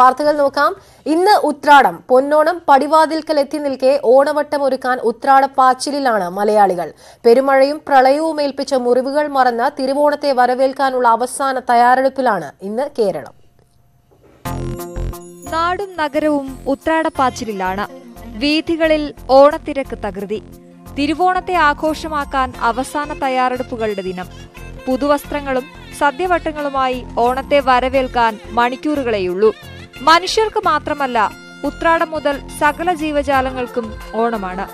വാർത്തകൾ നോക്കാം ഇന്ന് ഉത്രാടം പൊന്നോണം പടിവാതിൽക്കൽ എത്തി നിൽക്കെ ഓണവട്ടം ഒരുക്കാൻ ഉത്രാട പാച്ചിലിലാണ് മലയാളികൾ പെരുമഴയും പ്രളയവും ഏൽപ്പിച്ച മുറിവുകൾ മറന്ന് തിരുവോണത്തെ വരവേൽക്കാനുള്ള അവസാന തയ്യാറെടുപ്പിലാണ് ഇന്ന് കേരളം നാടും നഗരവും ഉത്രാടപ്പാച്ചിലാണ് വീഥികളിൽ ഓണത്തിരക്ക് തകൃതി തിരുവോണത്തെ ആഘോഷമാക്കാൻ അവസാന തയ്യാറെടുപ്പുകളുടെ ദിനം പുതുവസ്ത്രങ്ങളും സദ്യവട്ടങ്ങളുമായി ഓണത്തെ വരവേൽക്കാൻ മണിക്കൂറുകളേയുള്ളൂ മനുഷ്യർക്ക് മാത്രമല്ല ഉത്രാടം മുതൽ സകല ജീവജാലങ്ങൾക്കും ഓണമാണ്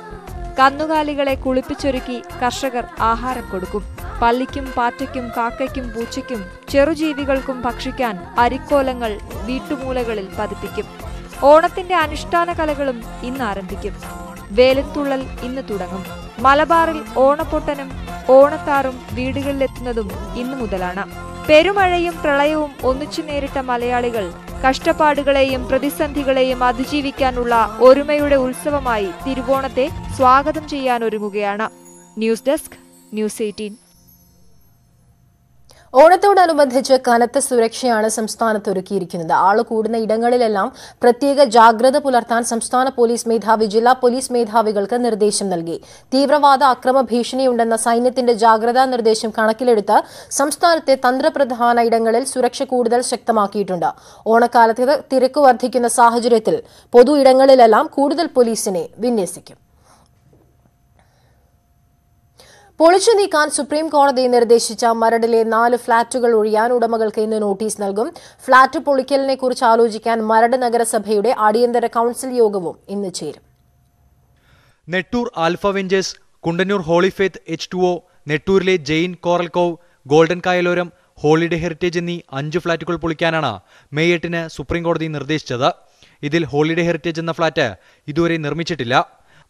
കന്നുകാലികളെ കുളിപ്പിച്ചൊരുക്കി കർഷകർ ആഹാരം കൊടുക്കും പല്ലിക്കും പാറ്റയ്ക്കും കാക്കയ്ക്കും പൂച്ചയ്ക്കും ചെറുജീവികൾക്കും ഭക്ഷിക്കാൻ അരിക്കോലങ്ങൾ വീട്ടുമൂലകളിൽ പതിപ്പിക്കും ഓണത്തിന്റെ അനുഷ്ഠാന കലകളും ഇന്ന് ആരംഭിക്കും വേലത്തുള്ളൽ ഇന്ന് തുടങ്ങും മലബാറിൽ ഓണപ്പൊട്ടനും ഓണത്താറും വീടുകളിലെത്തുന്നതും ഇന്നു മുതലാണ് പെരുമഴയും പ്രളയവും ഒന്നിച്ചു നേരിട്ട മലയാളികൾ കഷ്ടപ്പാടുകളെയും പ്രതിസന്ധികളെയും അതിജീവിക്കാനുള്ള ഒരുമയുടെ ഉത്സവമായി തിരുവോണത്തെ സ്വാഗതം ചെയ്യാനൊരുങ്ങുകയാണ് ന്യൂസ് ഡെസ്ക് ന്യൂസ് എയ്റ്റീൻ ഓണത്തോടനുബന്ധിച്ച് കനത്ത സുരക്ഷയാണ് സംസ്ഥാനത്ത് ഒരുക്കിയിരിക്കുന്നത് ആള് കൂടുന്ന ഇടങ്ങളിലെല്ലാം പ്രത്യേക ജാഗ്രത പുലർത്താൻ സംസ്ഥാന പോലീസ് മേധാവി ജില്ലാ പോലീസ് മേധാവികൾക്ക് നിർദ്ദേശം നൽകി തീവ്രവാദ അക്രമ ഭീഷണിയുണ്ടെന്ന സൈന്യത്തിന്റെ ജാഗ്രതാ നിർദ്ദേശം കണക്കിലെടുത്ത് സംസ്ഥാനത്തെ തന്ത്രപ്രധാന ഇടങ്ങളിൽ സുരക്ഷ കൂടുതൽ ശക്തമാക്കിയിട്ടുണ്ട് ഓണക്കാലത്ത് തിരക്ക് വർദ്ധിക്കുന്ന സാഹചര്യത്തിൽ പൊതു ഇടങ്ങളിലെല്ലാം കൂടുതൽ പോലീസിനെ വിന്യസിക്കും പൊളിച്ചു നീക്കാൻ സുപ്രീം കോടതി നിർദ്ദേശിച്ച മരടിലെ നാല് ഫ്ളാറ്റുകൾ ഒഴിയാൻ ഉടമകൾക്ക് ഇന്ന് നോട്ടീസ് നൽകും ഫ്ളാറ്റ് പൊളിക്കലിനെ കുറിച്ച് ആലോചിക്കാൻ മരട് നഗരസഭയുടെ അടിയന്തര കൌൺസിൽ യോഗവും ഇന്ന് ചേരും Nettoor alpha ventures Kundannoor holy faith H two O നെട്ടൂരിലെ Jain coral cove golden Kayaloram holiday heritage എന്നീ അഞ്ച് ഫ്ളാറ്റുകൾ പൊളിക്കാനാണ് മെയ് എട്ടിന് സുപ്രീം കോടതി നിർദ്ദേശിച്ചത് ഇതിൽ ഹോളിഡേ ഹെറിറ്റേജ് എന്ന ഫ്ളാറ്റ് ഇതുവരെ നിർമ്മിച്ചിട്ടില്ല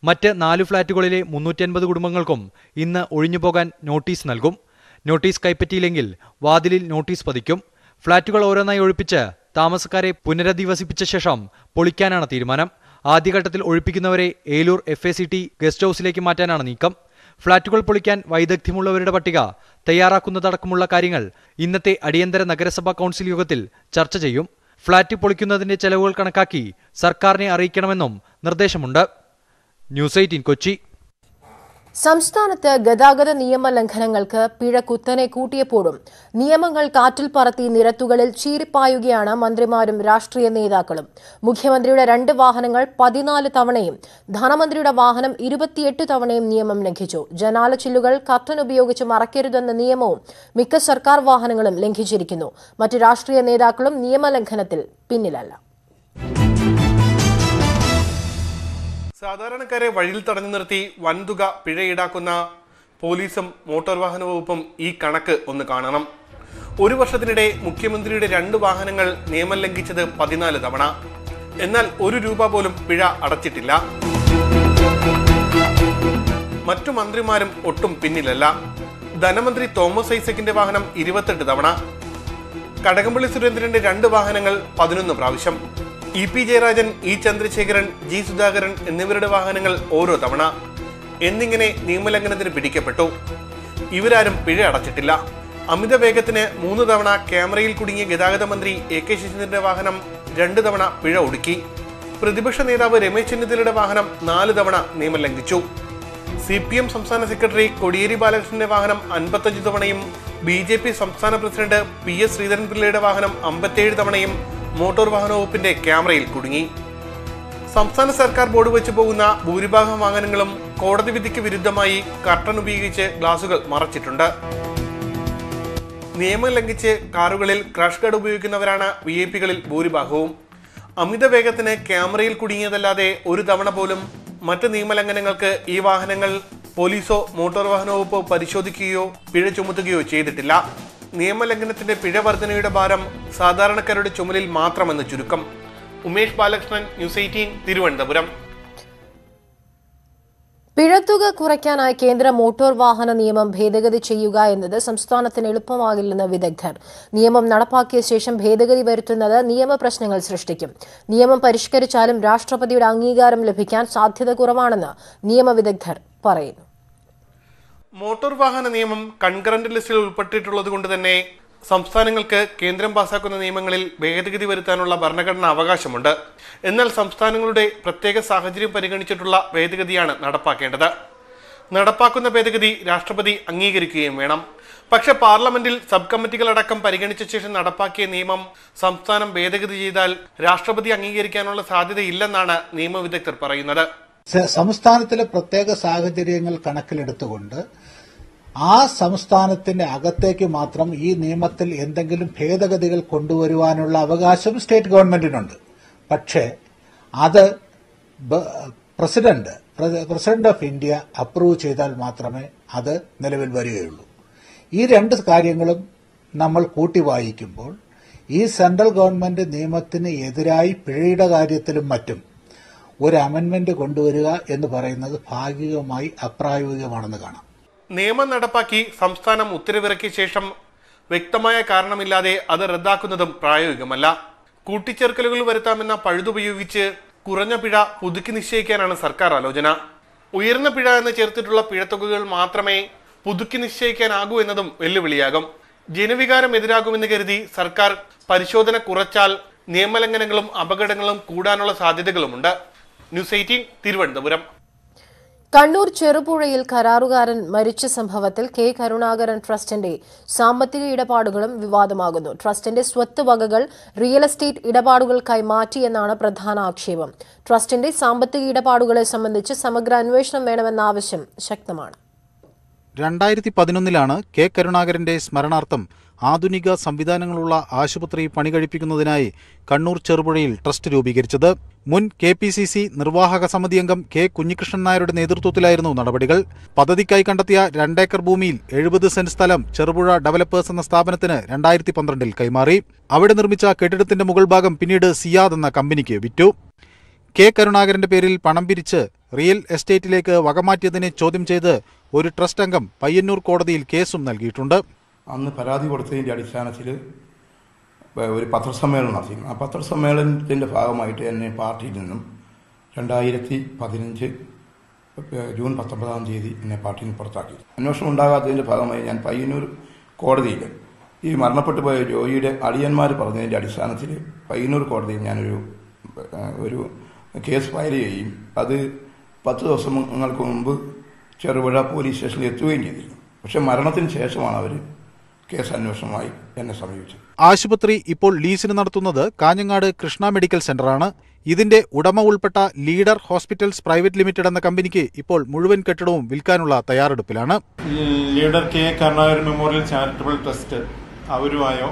മറ്റ് നാല് ഫ്ളാറ്റുകളിലെ മുന്നൂറ്റൻപത് കുടുംബങ്ങൾക്കും ഇന്ന് ഒഴിഞ്ഞുപോകാൻ നോട്ടീസ് നൽകും നോട്ടീസ് കൈപ്പറ്റിയില്ലെങ്കിൽ വാതിലിൽ നോട്ടീസ് പതിക്കും ഫ്ളാറ്റുകൾ ഓരോന്നായി ഒഴിപ്പിച്ച് താമസക്കാരെ പുനരധിവസിപ്പിച്ച ശേഷം പൊളിക്കാനാണ് തീരുമാനം ആദ്യഘട്ടത്തിൽ ഒഴിപ്പിക്കുന്നവരെ Eloor F A C T guest ഹൌസിലേക്ക് മാറ്റാനാണ് നീക്കം ഫ്ളാറ്റുകൾ പൊളിക്കാൻ വൈദഗ്ധ്യമുള്ളവരുടെ പട്ടിക തയ്യാറാക്കുന്നതടക്കമുള്ള കാര്യങ്ങൾ ഇന്നത്തെ അടിയന്തര നഗരസഭാ കൗൺസിൽ യോഗത്തിൽ ചർച്ച ചെയ്യും ഫ്ളാറ്റ് പൊളിക്കുന്നതിന്റെ ചെലവുകൾ കണക്കാക്കി സർക്കാരിനെ അറിയിക്കണമെന്നും നിർദ്ദേശമുണ്ട് ന്യൂസ് എയ്റ്റീൻ കൊച്ചി സംസ്ഥാനത്ത് ഗതാഗത നിയമ ലംഘനങ്ങൾക്ക് പിഴ കുത്തനെ കൂട്ടിയപ്പോഴും നിയമങ്ങൾ കാറ്റിൽ പറത്തി നിരത്തുകളിൽ ചീറിപ്പായുകയാണ് മന്ത്രിമാരും രാഷ്ട്രീയ നേതാക്കളും മുഖ്യമന്ത്രിയുടെ രണ്ട് വാഹനങ്ങൾ പതിനാല് തവണയും ധനമന്ത്രിയുടെ വാഹനം ഇരുപത്തിയെട്ട് തവണയും നിയമം ലംഘിച്ചു ജനാല ചില്ലുകൾ കത്തൻ ഉപയോഗിച്ച് മറക്കരുതെന്ന നിയമവും മിക്ക സർക്കാർ വാഹനങ്ങളും ലംഘിച്ചിരിക്കുന്നു മറ്റ് രാഷ്ട്രീയ നേതാക്കളും നിയമലംഘനത്തിൽ പിന്നിലല്ല സാധാരണക്കാരെ വഴിയിൽ തടഞ്ഞു നിർത്തി വൻതുക പിഴ ഈടാക്കുന്ന പോലീസും മോട്ടോർ വാഹന വകുപ്പും ഈ കണക്ക് ഒന്ന് കാണണം ഒരു വർഷത്തിനിടെ മുഖ്യമന്ത്രിയുടെ രണ്ട് വാഹനങ്ങൾ നിയമം ലംഘിച്ചത് പതിനാല് തവണ എന്നാൽ ഒരു രൂപ പോലും പിഴ അടച്ചിട്ടില്ല മറ്റു മന്ത്രിമാരും ഒട്ടും പിന്നിലല്ല ധനമന്ത്രി തോമസ് ഐസക്കിന്റെ വാഹനം ഇരുപത്തെട്ട് തവണ കടകംപള്ളി സുരേന്ദ്രന്റെ രണ്ട് വാഹനങ്ങൾ പതിനൊന്ന് പ്രാവശ്യം E P Jayarajan E Chandrasekharan G Sudhakaran എന്നിവരുടെ വാഹനങ്ങൾ ഓരോ തവണ എന്നിങ്ങനെ നിയമലംഘനത്തിന് പിടിക്കപ്പെട്ടു ഇവരാരും പിഴ അടച്ചിട്ടില്ല അമിത വേഗത്തിന് മൂന്ന് തവണ ക്യാമറയിൽ കുടുങ്ങിയ ഗതാഗത മന്ത്രി എ കെ ശശീന്ദ്രന്റെ വാഹനം രണ്ട് തവണ പിഴ ഒടുക്കി പ്രതിപക്ഷ നേതാവ് രമേശ് ചെന്നിത്തലയുടെ വാഹനം നാല് തവണ നിയമം ലംഘിച്ചു സി പി എം സംസ്ഥാന സെക്രട്ടറി കൊടിയേരി ബാലകൃഷ്ണന്റെ വാഹനം അൻപത്തഞ്ച് തവണയും ബി ജെ പി സംസ്ഥാന പ്രസിഡന്റ് പി എസ് ശ്രീധരൻപിള്ളയുടെ വാഹനം അമ്പത്തേഴ് തവണയും മോട്ടോർ വാഹന വകുപ്പിന്റെ ക്യാമറയിൽ കുടുങ്ങി സംസ്ഥാന സർക്കാർ ബോർഡ് വെച്ച് പോകുന്ന ഭൂരിഭാഗം വാഹനങ്ങളും കോടതി വിധിക്ക് വിരുദ്ധമായി കർട്ടൺ ഉപയോഗിച്ച് ഗ്ലാസുകൾ മറച്ചിട്ടുണ്ട് നിയമം ലംഘിച്ച് കാറുകളിൽ ക്രാഷ് ഗാർഡ് ഉപയോഗിക്കുന്നവരാണ് വി ഐ പികളിൽ ഭൂരിഭാഗവും അമിത വേഗത്തിന് ക്യാമറയിൽ കുടുങ്ങിയതല്ലാതെ ഒരു തവണ പോലും മറ്റ് നിയമലംഘനങ്ങൾക്ക് ഈ വാഹനങ്ങൾ പോലീസോ മോട്ടോർ വാഹന വകുപ്പോ പരിശോധിക്കുകയോ പിഴ ചുമത്തുകയോ ചെയ്തിട്ടില്ല നിയമലംഘനത്തിന്റെ പിഴ വർധനയുടെ ഭാരം സാധാരണക്കാരുടെ ചുമലിൽ മാത്രമെന്ന് ചുരുക്കം ഉമേഷ് ബാലകൃഷ്ണൻ ന്യൂസ് എയ്റ്റീൻ തിരുവനന്തപുരം പിഴത്തുക കുറയ്ക്കാനായി കേന്ദ്ര മോട്ടോർ വാഹന നിയമം ഭേദഗതി ചെയ്യുക എന്നത് സംസ്ഥാനത്തിന് എളുപ്പമാകില്ലെന്ന് വിദഗ്ധർ നിയമം നടപ്പാക്കിയ ശേഷം ഭേദഗതി വരുത്തുന്നത് നിയമപ്രശ്നങ്ങൾ സൃഷ്ടിക്കും നിയമം പരിഷ്കരിച്ചാലും രാഷ്ട്രപതിയുടെ അംഗീകാരം ലഭിക്കാൻ സാധ്യത കുറവാണെന്ന് നിയമവിദഗ്ധർ പറയുന്നു മോട്ടോർ വാഹന നിയമം കൺകറന്റ് ലിസ്റ്റിൽ ഉൾപ്പെട്ടിട്ടുള്ളത് കൊണ്ട് തന്നെ സംസ്ഥാനങ്ങൾക്ക് കേന്ദ്രം പാസാക്കുന്ന നിയമങ്ങളിൽ ഭേദഗതി വരുത്താനുള്ള ഭരണഘടനാ അവകാശമുണ്ട് എന്നാൽ സംസ്ഥാനങ്ങളുടെ പ്രത്യേക സാഹചര്യം പരിഗണിച്ചിട്ടുള്ള ഭേദഗതിയാണ് നടപ്പാക്കേണ്ടത് നടപ്പാക്കുന്ന ഭേദഗതി രാഷ്ട്രപതി അംഗീകരിക്കുകയും വേണം പക്ഷെ പാർലമെന്റിൽ സബ് കമ്മിറ്റികളടക്കം പരിഗണിച്ച ശേഷം നടപ്പാക്കിയ നിയമം സംസ്ഥാനം ഭേദഗതി ചെയ്താൽ രാഷ്ട്രപതി അംഗീകരിക്കാനുള്ള സാധ്യതയില്ലെന്നാണ് നിയമവിദഗ്ധർ പറയുന്നത് സംസ്ഥാനത്തിലെ പ്രത്യേക സാഹചര്യങ്ങൾ കണക്കിലെടുത്തുകൊണ്ട് ആ സംസ്ഥാനത്തിന്റെ അകത്തേക്ക് മാത്രം ഈ നിയമത്തിൽ എന്തെങ്കിലും ഭേദഗതികൾ കൊണ്ടുവരുവാനുള്ള അവകാശം സ്റ്റേറ്റ് ഗവൺമെന്റിനുണ്ട് പക്ഷേ അത് president president of India approve ചെയ്താൽ മാത്രമേ അത് നിലവിൽ വരികയുള്ളൂ ഈ രണ്ട് കാര്യങ്ങളും നമ്മൾ കൂട്ടി വായിക്കുമ്പോൾ ഈ സെൻട്രൽ ഗവൺമെന്റ് നിയമത്തിന് എതിരായി പിഴയുടെ കാര്യത്തിലും മറ്റും ഒരു അമെന്റ്മെന്റ് കൊണ്ടുവരിക എന്ന് പറയുന്നത് ഭാഗികമായി അപ്രായോഗികമാണെന്ന് കാണാം നിയമം നടപ്പാക്കി സംസ്ഥാനം ഉത്തരവിറക്കിയ ശേഷം വ്യക്തമായ കാരണമില്ലാതെ അത് റദ്ദാക്കുന്നതും പ്രായോഗികമല്ല കൂട്ടിച്ചേർക്കലുകൾ വരുത്താമെന്ന പഴുതുപയോഗിച്ച് കുറഞ്ഞ പിഴ പുതുക്കി നിശ്ചയിക്കാനാണ് സർക്കാർ ആലോചന ഉയർന്ന പിഴ എന്ന് ചേർത്തിട്ടുള്ള പിഴത്തുകകൾ മാത്രമേ പുതുക്കി നിശ്ചയിക്കാനാകൂ എന്നതും വെല്ലുവിളിയാകും ജനവികാരം എതിരാകുമെന്ന് കരുതി സർക്കാർ പരിശോധന കുറച്ചാൽ നിയമലംഘനങ്ങളും അപകടങ്ങളും കൂടാനുള്ള സാധ്യതകളുമുണ്ട് ന്യൂസ് എയ്റ്റീൻ തിരുവനന്തപുരം കണ്ണൂർ ചെറുപുഴയിൽ കരാറുകാരൻ മരിച്ച സംഭവത്തിൽ കെ കരുണാകരൻ ട്രസ്റ്റിന്റെ സാമ്പത്തിക ഇടപാടുകളും വിവാദമാകുന്നു ട്രസ്റ്റിന്റെ സ്വത്ത് വകകൾ റിയൽ എസ്റ്റേറ്റ് ഇടപാടുകൾക്കായി മാറ്റിയെന്നാണ് പ്രധാന ആക്ഷേപം ട്രസ്റ്റിന്റെ സാമ്പത്തിക ഇടപാടുകളെ സംബന്ധിച്ച് സമഗ്ര അന്വേഷണം വേണമെന്ന ആവശ്യം ശക്തമാണ് രണ്ടായിരത്തി പതിനൊന്നിലാണ് കെ കരുണാകരന്റെ സ്മരണാർത്ഥം ആധുനിക സംവിധാനങ്ങളുള്ള ആശുപത്രി പണി കഴിപ്പിക്കുന്നതിനായി കണ്ണൂർ ചെറുപുഴയിൽ ട്രസ്റ്റ് രൂപീകരിച്ചത് മുൻ കെ പി സി സി നിർവാഹക സമിതി അംഗം കെ കുഞ്ഞികൃഷ്ണൻ നായരുടെ നേതൃത്വത്തിലായിരുന്നു നടപടികൾ പദ്ധതിക്കായി കണ്ടെത്തിയ രണ്ടേക്കർ ഭൂമിയിൽ എഴുപത് സെന്റ് സ്ഥലം ചെറുപുഴ ഡെവലപ്പേഴ്സ് എന്ന സ്ഥാപനത്തിന് രണ്ടായിരത്തി പന്ത്രണ്ടിൽ കൈമാറി അവിടെ നിർമ്മിച്ച കെട്ടിടത്തിന്റെ മുകൾ ഭാഗം പിന്നീട് സിയാദ് എന്ന കമ്പനിക്ക് വിറ്റു കെ കരുണാകരന്റെ പേരിൽ പണം പിരിച്ച് റിയൽ എസ്റ്റേറ്റിലേക്ക് വകമാറ്റിയതിനെ ചോദ്യം ചെയ്ത് ഒരു ട്രസ്റ്റ് അംഗം പയ്യന്നൂർ കോടതിയിൽ കേസും നൽകിയിട്ടുണ്ട് അന്ന് പരാതി കൊടുത്തതിൻ്റെ അടിസ്ഥാനത്തിൽ ഒരു പത്രസമ്മേളനം നടത്തി ആ പത്രസമ്മേളനത്തിൻ്റെ ഭാഗമായിട്ട് എന്നെ പാർട്ടിയിൽ നിന്നും രണ്ടായിരത്തി പതിനഞ്ച് ജൂൺ പത്തൊമ്പതാം തീയതി എന്നെ പാർട്ടിയിൽ നിന്ന് പുറത്താക്കി അന്വേഷണം ഉണ്ടാകാത്തതിൻ്റെ ഭാഗമായി ഞാൻ പയ്യന്നൂർ കോടതിയിൽ ഈ മരണപ്പെട്ടു പോയ ജോയിയുടെ അടിയന്മാർ പറഞ്ഞതിൻ്റെ അടിസ്ഥാനത്തിൽ പയ്യന്നൂർ കോടതിയിൽ ഞാനൊരു ഒരു കേസ് ഫയൽ ചെയ്യുകയും അത് പത്ത് ദിവസങ്ങൾക്ക് മുമ്പ് ചെറുപുഴ പോലീസ് സ്റ്റേഷനിൽ എത്തുകയും ചെയ്തിരുന്നു പക്ഷേ മരണത്തിന് ശേഷമാണ് അവർ കേസ് എന്നെ സമീപിച്ചു ആശുപത്രി ഇപ്പോൾ ലീസിന് നടത്തുന്നത് കാഞ്ഞങ്ങാട് കൃഷ്ണ മെഡിക്കൽ സെന്ററാണ് ഇതിന്റെ ഉടമ ഉൾപ്പെട്ട ലീഡർ ഹോസ്പിറ്റൽസ് പ്രൈവറ്റ് ലിമിറ്റഡ് എന്ന കമ്പനിക്ക് ഇപ്പോൾ മുഴുവൻ കെട്ടിടവും വിൽക്കാനുള്ള തയ്യാറെടുപ്പിലാണ് leader K Karunakaran memorial charitable trust അവരുമായോ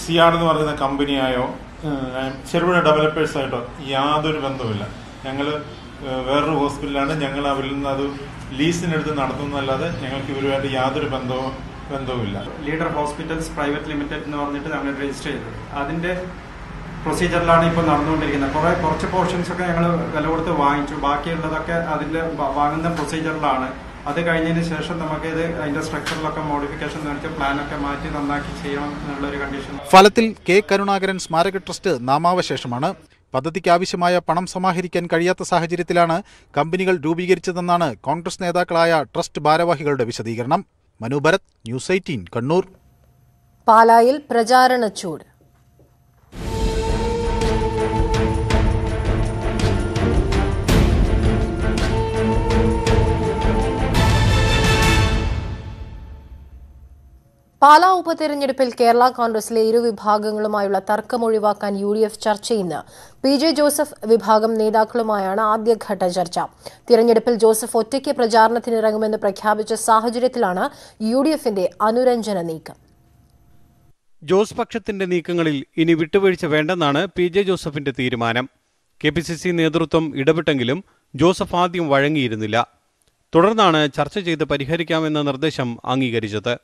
സിയാർ എന്ന് പറയുന്ന കമ്പനിയായോ ഡെവലപ്പേഴ്സ് ആയിട്ടോ യാതൊരു ബന്ധവുമില്ല ഞങ്ങൾ വേറൊരു ഹോസ്പിറ്റലാണ് ഞങ്ങൾ അവരിൽ നിന്ന് അത് ലീസിനെടുത്ത് നടത്തുന്നതല്ലാതെ ഞങ്ങൾക്ക് ഇവരുമായിട്ട് യാതൊരു ബന്ധവും ബന്ധവുമില്ല ലീഡർ ഹോസ്പിറ്റൽസ് പ്രൈവറ്റ് ലിമിറ്റഡ് എന്ന് പറഞ്ഞിട്ട് ഞങ്ങൾ രജിസ്റ്റർ ചെയ്തത് അതിന്റെ പ്രൊസീജിയറിലാണ് ഇപ്പോൾ നടന്നുകൊണ്ടിരിക്കുന്നത് കുറേ കുറച്ച് പോർഷൻസ് ഒക്കെ ഞങ്ങൾ വില കൊടുത്ത് വാങ്ങിച്ചു ബാക്കിയുള്ളതൊക്കെ അതിന്റെ വാങ്ങുന്ന പ്രൊസീജിയറിലാണ് അത് കഴിഞ്ഞതിന് ശേഷം നമുക്ക് ഇത് അതിന്റെ സ്ട്രക്ചറിലൊക്കെ മോഡിഫിക്കേഷൻ നടത്തി പ്ലാനൊക്കെ മാറ്റി നന്നാക്കി ചെയ്യണം എന്നുള്ള ഒരു കണ്ടീഷൻ ഫലത്തിൽ കെ കരുണാകരൻ സ്മാരക ട്രസ്റ്റ് നാമാവശേഷമാണ് പദ്ധതിക്ക് ആവശ്യമായ പണം സമാഹരിക്കാൻ കഴിയാത്ത സാഹചര്യത്തിലാണ് കമ്പനികൾ രൂപീകരിച്ചതെന്നാണ് കോൺഗ്രസ് നേതാക്കളായ ട്രസ്റ്റ് ഭാരവാഹികളുടെ വിശദീകരണം മനു ഭരത് ന്യൂസ് എയ്റ്റീൻ കണ്ണൂർ പാലായിൽ പ്രചാരണ ചൂട് പാലാ ഉപതെരഞ്ഞെടുപ്പിൽ കേരള കോൺഗ്രസിലെ ഇരുവിഭാഗങ്ങളുമായുള്ള തർക്കം ഒഴിവാക്കാൻ യു ഡി എഫ് ചർച്ച ഇന്ന് പി ജെ ജോസഫ് വിഭാഗം നേതാക്കളുമായാണ് ആദ്യഘട്ട ചർച്ച തിരഞ്ഞെടുപ്പിൽ ജോസഫ് ഒറ്റയ്ക്ക് പ്രചാരണത്തിനിറങ്ങുമെന്ന് പ്രഖ്യാപിച്ച സാഹചര്യത്തിലാണ് യു ഡി എഫിന്റെ അനുരഞ്ജന നീക്കം ജോസ് പക്ഷത്തിന്റെ നീക്കങ്ങളിൽ ഇനി വിട്ടുവീഴ്ച വേണ്ടെന്നാണ് പി ജെ ജോസഫിന്റെ തീരുമാനം കെ പി സി സി നേതൃത്വം ഇടപെട്ടെങ്കിലും ജോസഫ് ആദ്യം വഴങ്ങിയിരുന്നില്ല തുടർന്നാണ് ചർച്ച ചെയ്ത് പരിഹരിക്കാമെന്ന നിർദ്ദേശം അംഗീകരിച്ചത്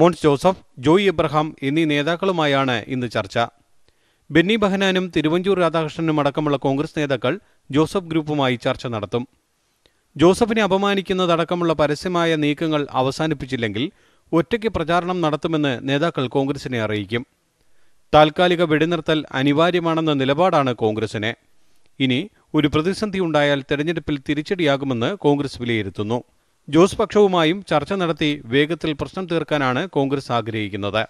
മോൺ ജോസഫ് ജോയ് എബ്രഹാം എന്നീ നേതാക്കളുമായാണ് ഇന്ന് ചർച്ച ബെന്നി ബഹനാനും തിരുവഞ്ചൂർ രാധാകൃഷ്ണനും അടക്കമുള്ള കോൺഗ്രസ് നേതാക്കൾ ജോസഫ് ഗ്രൂപ്പുമായി ചർച്ച നടത്തും ജോസഫിനെ അപമാനിക്കുന്നതടക്കമുള്ള പരസ്യമായ നീക്കങ്ങൾ അവസാനിപ്പിച്ചില്ലെങ്കിൽ ഒറ്റയ്ക്ക് പ്രചാരണം നടത്തുമെന്ന് നേതാക്കൾ കോൺഗ്രസിനെ അറിയിക്കും താൽക്കാലിക വെടിനിർത്തൽ അനിവാര്യമാണെന്ന നിലപാടാണ് കോൺഗ്രസിന് ഇനി ഒരു പ്രതിസന്ധി ഉണ്ടായാൽ തെരഞ്ഞെടുപ്പിൽ തിരിച്ചടിയാകുമെന്ന് കോൺഗ്രസ് വിലയിരുത്തുന്നു ജോസ് പക്ഷവുമായും ചർച്ച നടത്തി വേഗത്തിൽ പ്രശ്നം തീർക്കാനാണ് കോൺഗ്രസ് ആഗ്രഹിക്കുന്നത്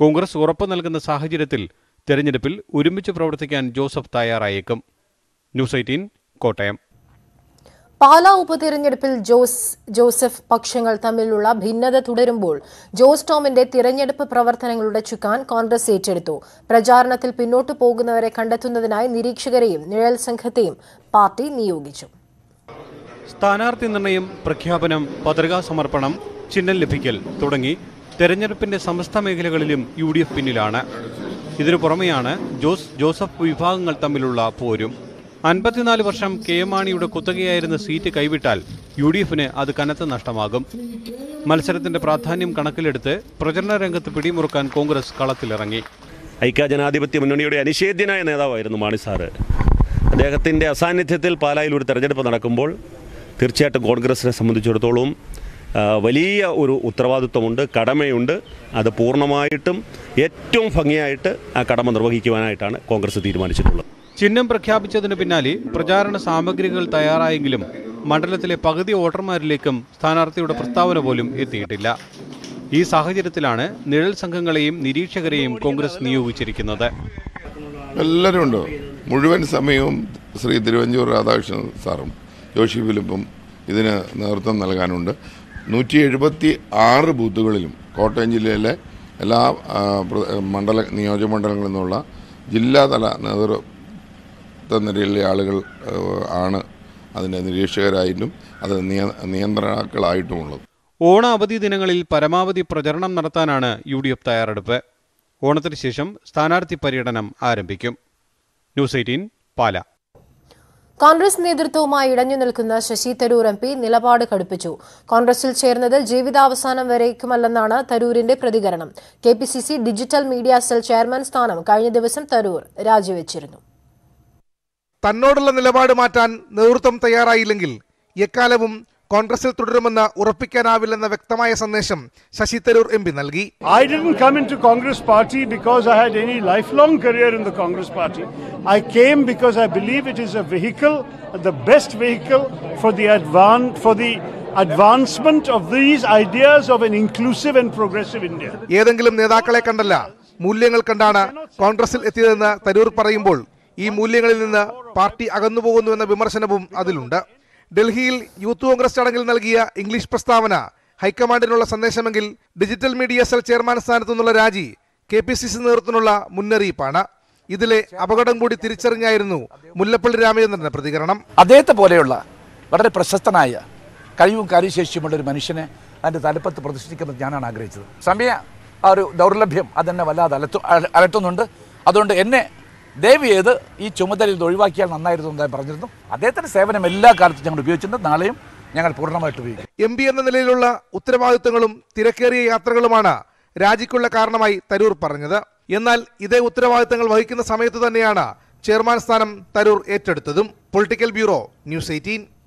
കോൺഗ്രസ് ഉറപ്പു നൽകുന്ന സാഹചര്യത്തിൽ തെരഞ്ഞെടുപ്പിൽ ഒരുമിച്ച് പ്രവർത്തിക്കാൻ ജോസഫ് തയ്യാറായേക്കും ന്യൂസ് എയ്റ്റീൻ കോട്ടയം പാലാ ഉപതിരഞ്ഞെടുപ്പിൽ ജോസ് ജോസഫ് പക്ഷങ്ങൾ തമ്മിലുള്ള ഭിന്നത തുടരുമ്പോൾ ജോസ് ടോമിന്റെ തിരഞ്ഞെടുപ്പ് പ്രവർത്തനങ്ങളുടെ ചുക്കാൻ കോൺഗ്രസ് ഏറ്റെടുത്തു പ്രചാരണത്തിൽ പിന്നോട്ടു പോകുന്നവരെ കണ്ടെത്തുന്നതിനായി നിരീക്ഷകരെയും നിഴൽ സംഘത്തെയും പാർട്ടി നിയോഗിച്ചു സ്ഥാനാർത്ഥി നിർണയം പ്രഖ്യാപനം പത്രികാ സമർപ്പണം ചിഹ്നം ലഭിക്കൽ തുടങ്ങി തെരഞ്ഞെടുപ്പിന്റെ സമസ്ത മേഖലകളിലും യു ഡി എഫ് പിന്നിലാണ് ഇതിനു പുറമെയാണ് ജോസ് ജോസഫ് വിഭാഗങ്ങൾ തമ്മിലുള്ള പോരും അൻപത്തിനാല് വർഷം കെ എം മാണിയുടെ കുത്തകയായിരുന്ന സീറ്റ് കൈവിട്ടാൽ യു ഡി എഫിന് അത് കനത്ത നഷ്ടമാകും മത്സരത്തിന്റെ പ്രാധാന്യം കണക്കിലെടുത്ത് പ്രചരണ രംഗത്ത് പിടിമുറുക്കാൻ കോൺഗ്രസ് കളത്തിലിറങ്ങി ഐക്യ ജനാധിപത്യ മുന്നണിയുടെ അനിഷേധ്യനായ നേതാവായിരുന്നു മാണി സാറ് അദ്ദേഹത്തിൻ്റെ അസാന്നിധ്യത്തിൽ പാലായിൽ ഒരു തെരഞ്ഞെടുപ്പ് നടക്കുമ്പോൾ തീർച്ചയായിട്ടും കോൺഗ്രസിനെ സംബന്ധിച്ചിടത്തോളം വലിയ ഒരു ഉത്തരവാദിത്വമുണ്ട് കടമയുണ്ട് അത് പൂർണ്ണമായിട്ടും ഏറ്റവും ഭംഗിയായിട്ട് ആ കടമ നിർവഹിക്കുവാനായിട്ടാണ് കോൺഗ്രസ് തീരുമാനിച്ചിട്ടുള്ളത് ചിഹ്നം പ്രഖ്യാപിച്ചതിന് പിന്നാലെ പ്രചാരണ സാമഗ്രികൾ തയ്യാറായെങ്കിലും മണ്ഡലത്തിലെ പകുതി വോട്ടർമാരിലേക്കും സ്ഥാനാർത്ഥിയുടെ പ്രസ്താവന പോലും എത്തിയിട്ടില്ല ഈ സാഹചര്യത്തിലാണ് നിഴൽ സംഘങ്ങളെയും നിരീക്ഷകരെയും കോൺഗ്രസ് നിയോഗിച്ചിരിക്കുന്നത് എല്ലാവരും ഉണ്ടോ മുഴുവൻ സമയവും ശ്രീ തിരുവഞ്ചൂർ രാധാകൃഷ്ണൻ സാറും ജോഷി ഫിലിപ്പും ഇതിന് നേതൃത്വം നൽകാനുണ്ട് നൂറ്റി എഴുപത്തി ആറ് ബൂത്തുകളിലും കോട്ടയം ജില്ലയിലെ എല്ലാ മണ്ഡല നിയോജകമണ്ഡലങ്ങളിൽ നിന്നുള്ള ജില്ലാതല നേതൃത്വ നിരയിലെ ആളുകൾ ആണ് അതിൻ്റെ നിരീക്ഷകരായിട്ടും അത് നിയന്ത്രണാക്കളായിട്ടുമുള്ളത് ഓണ അവധി ദിനങ്ങളിൽ പരമാവധി പ്രചരണം നടത്താനാണ് യു ഡി എഫ് തയ്യാറെടുപ്പ് ഓണത്തിന് ശേഷം സ്ഥാനാർത്ഥി പര്യടനം ആരംഭിക്കും ന്യൂസ് എയ്റ്റീൻ പാല കോൺഗ്രസ് നേതൃത്വവുമായി ഇടഞ്ഞു നിൽക്കുന്ന ശശി തരൂർ എം പി നിലപാട് കടുപ്പിച്ചു കോൺഗ്രസിൽ ചേർന്നത് ജീവിതാവസാനം വരേക്കുമല്ലെന്നാണ് തരൂരിന്റെ പ്രതികരണം K P C C digital media cell chairman സ്ഥാനം കഴിഞ്ഞ ദിവസം തരൂർ രാജിവെച്ചിരുന്നു തന്നോടുള്ള നിലപാട് മാറ്റാൻ നേതൃത്വം തയ്യാറായില്ലെങ്കിൽ എക്കാലവും കോൺഗ്രസിൽ തുടരുമെന്ന് ഉറപ്പിക്കാനാവില്ലെന്ന വ്യക്തമായ സന്ദേശം ശശി തരൂർ എം പി നൽകി I did come into Congress party because I had any lifelong career in the Congress party I came because I believe it is a vehicle the best vehicle for the advance for the advancement of these ideas of an inclusive and progressive India ഏതെങ്കിലും നേതാക്കളെ കണ്ടല്ല മൂല്യങ്ങൾ കണ്ടാണ് കോൺഗ്രസിൽ എത്തിയതെന്ന് തരൂർ പറയുമ്പോൾ ഈ മൂല്യങ്ങളിൽ നിന്ന് പാർട്ടി അകന്നുപോകുന്നുവെന്ന വിമർശനവും അതിലുണ്ട് ഡൽഹിയിൽ യൂത്ത് കോൺഗ്രസ് ചടങ്ങിൽ നൽകിയ ഇംഗ്ലീഷ് പ്രസ്താവന ഹൈക്കമാൻഡിനുള്ള സന്ദേശമെങ്കിൽ ഡിജിറ്റൽ മീഡിയ സെൽ ചെയർമാൻ സ്ഥാനത്തു നിന്നുള്ള രാജി കെ പി സി സി നേതൃത്വത്തിനുള്ള മുന്നറിയിപ്പാണ് ഇതിലെ അപകടം കൂടി തിരിച്ചറിഞ്ഞായിരുന്നു മുല്ലപ്പള്ളി രാമചന്ദ്രന്റെ പ്രതികരണം അദ്ദേഹത്തെ പോലെയുള്ള വളരെ പ്രശസ്തനായ കഴിവും കാര്യശേഷിയുമുള്ള ഒരു മനുഷ്യനെ അതിന്റെ തലപ്പത്ത് പ്രതിഷ്ഠിക്കുന്നത് ഞാനാണ് ആഗ്രഹിച്ചത് സമയ ആ ഒരു ദൗർലഭ്യം അതെന്നെ വല്ലാതെ അലത്തു അലട്ടുന്നുണ്ട് അതുകൊണ്ട് എന്നെ ദയവ് ചെയ്ത് ഈ ചുമതലയിൽ നിന്ന് ഒഴിവാക്കിയാൽ നന്നായിരുന്നു എന്നായി പറഞ്ഞിരുന്നു അദ്ദേഹത്തിൻ്റെ സേവനം എല്ലാ കാലത്തും ഞങ്ങൾ ഉപയോഗിച്ചിട്ടുണ്ട് നാളെയും ഞങ്ങൾ പൂർണ്ണമായിട്ട് ഉപയോഗിക്കും എം പി എന്ന നിലയിലുള്ള ഉത്തരവാദിത്തങ്ങളും തിരക്കേറിയ യാത്രകളുമാണ് രാജിക്കുള്ള കാരണമായി തരൂർ പറഞ്ഞത് എന്നാൽ ഇതേ ഉത്തരവാദിത്തങ്ങൾ വഹിക്കുന്ന സമയത്ത് തന്നെയാണ് ചെയർമാൻ സ്ഥാനം തരൂർ ഏറ്റെടുത്തതും പൊളിറ്റിക്കൽ ബ്യൂറോ ന്യൂസ് എയ്റ്റീൻ